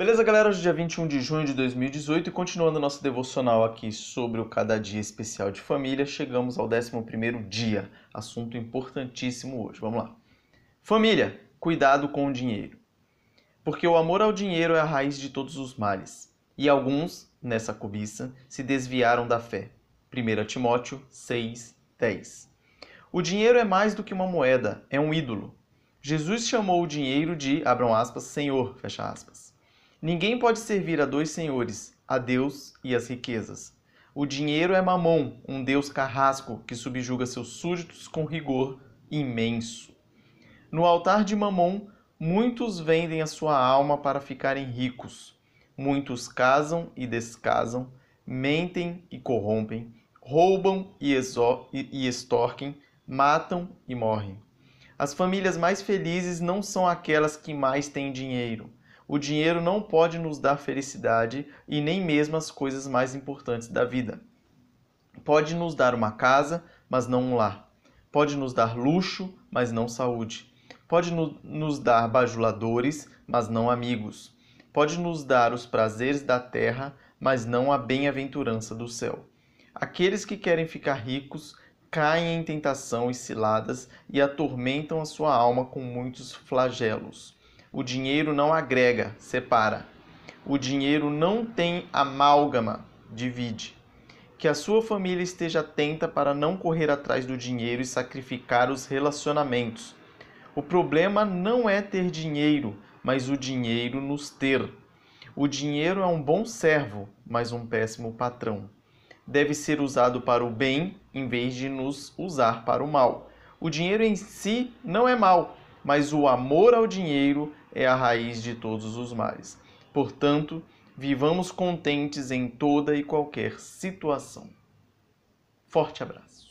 Beleza, galera? Hoje é dia 21 de junho de 2018 e continuando nosso devocional aqui sobre o Cada Dia Especial de Família, chegamos ao 11º dia, assunto importantíssimo hoje. Vamos lá. Família, cuidado com o dinheiro. Porque o amor ao dinheiro é a raiz de todos os males, e alguns, nessa cobiça, se desviaram da fé. 1 Timóteo 6, 10. O dinheiro é mais do que uma moeda, é um ídolo. Jesus chamou o dinheiro de, abram aspas, Senhor, fecha aspas. Ninguém pode servir a dois senhores, a Deus e as riquezas. O dinheiro é Mamon, um deus carrasco que subjuga seus súditos com rigor imenso. No altar de Mamon, muitos vendem a sua alma para ficarem ricos. Muitos casam e descasam, mentem e corrompem, roubam e, e extorquem, matam e morrem. As famílias mais felizes não são aquelas que mais têm dinheiro o dinheiro não pode nos dar felicidade e nem mesmo as coisas mais importantes da vida. Pode nos dar uma casa, mas não um lar. Pode nos dar luxo, mas não saúde. Pode no, nos dar bajuladores, mas não amigos. Pode nos dar os prazeres da terra, mas não a bem-aventurança do céu. Aqueles que querem ficar ricos caem em tentação e ciladas e atormentam a sua alma com muitos flagelos. O dinheiro não agrega, separa. O dinheiro não tem amálgama, divide. Que a sua família esteja atenta para não correr atrás do dinheiro e sacrificar os relacionamentos. O problema não é ter dinheiro, mas o dinheiro nos ter. O dinheiro é um bom servo, mas um péssimo patrão. Deve ser usado para o bem em vez de nos usar para o mal. O dinheiro em si não é mal, mas o amor ao dinheiro é a raiz de todos os males. Portanto, vivamos contentes em toda e qualquer situação. Forte abraço.